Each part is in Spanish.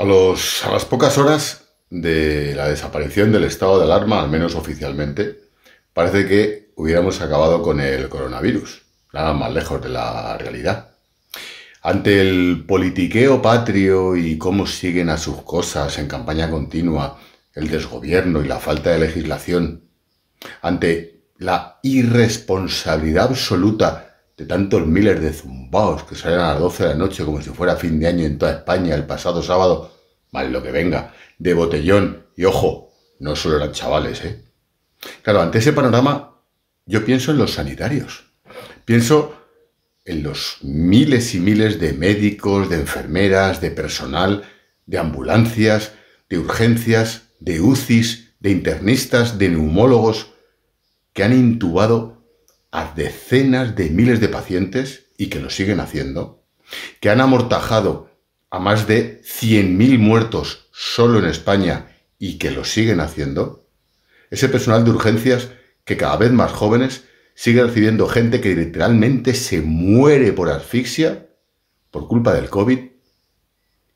A, las pocas horas de la desaparición del estado de alarma, al menos oficialmente, parece que hubiéramos acabado con el coronavirus, nada más lejos de la realidad. Ante el politiqueo patrio y cómo siguen a sus cosas en campaña continua, el desgobierno y la falta de legislación, ante la irresponsabilidad absoluta de tantos miles de zumbaos que salen a las 12 de la noche como si fuera fin de año en toda España el pasado sábado, mal lo que venga, de botellón, y ojo, no solo eran chavales, ¿eh? Claro, ante ese panorama, yo pienso en los sanitarios, pienso en los miles y miles de médicos, de enfermeras, de personal, de ambulancias, de urgencias, de UCIs, de internistas, de neumólogos que han intubado a decenas de miles de pacientes y que lo siguen haciendo, que han amortajado a más de 100.000 muertos solo en España y que lo siguen haciendo, ese personal de urgencias que cada vez más jóvenes sigue recibiendo gente que literalmente se muere por asfixia por culpa del COVID,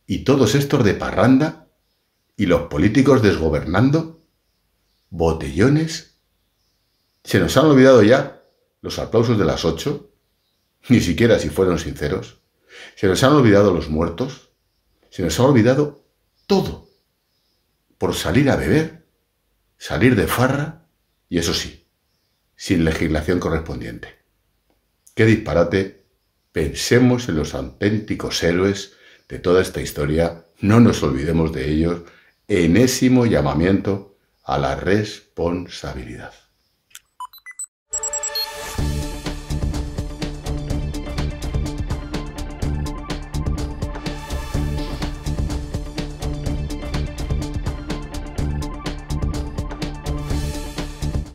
y todos estos de parranda, y los políticos desgobernando, botellones. Se nos han olvidado ya los aplausos de las ocho, ni siquiera si fueron sinceros. Se nos han olvidado los muertos, se nos ha olvidado todo. Por salir a beber, salir de farra, y eso sí, sin legislación correspondiente. Qué disparate, pensemos en los auténticos héroes de toda esta historia, no nos olvidemos de ellos, enésimo llamamiento a la responsabilidad.